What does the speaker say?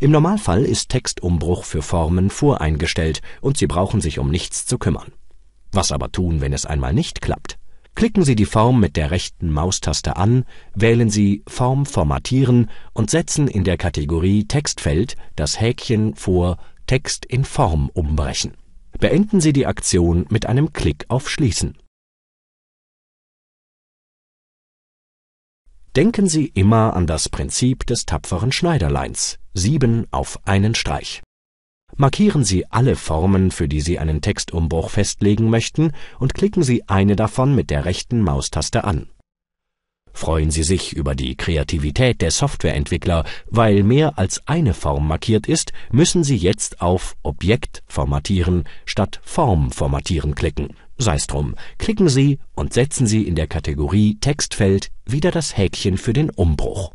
Im Normalfall ist Textumbruch für Formen voreingestellt und Sie brauchen sich um nichts zu kümmern. Was aber tun, wenn es einmal nicht klappt? Klicken Sie die Form mit der rechten Maustaste an, wählen Sie Form formatieren und setzen in der Kategorie Textfeld das Häkchen vor Text in Form umbrechen. Beenden Sie die Aktion mit einem Klick auf Schließen. Denken Sie immer an das Prinzip des tapferen Schneiderleins Sieben auf einen Streich. Markieren Sie alle Formen, für die Sie einen Textumbruch festlegen möchten, und klicken Sie eine davon mit der rechten Maustaste an. Freuen Sie sich über die Kreativität der Softwareentwickler, weil mehr als eine Form markiert ist, müssen Sie jetzt auf Objekt formatieren statt Form formatieren klicken. Sei's drum, klicken Sie und setzen Sie in der Kategorie Textfeld wieder das Häkchen für den Umbruch.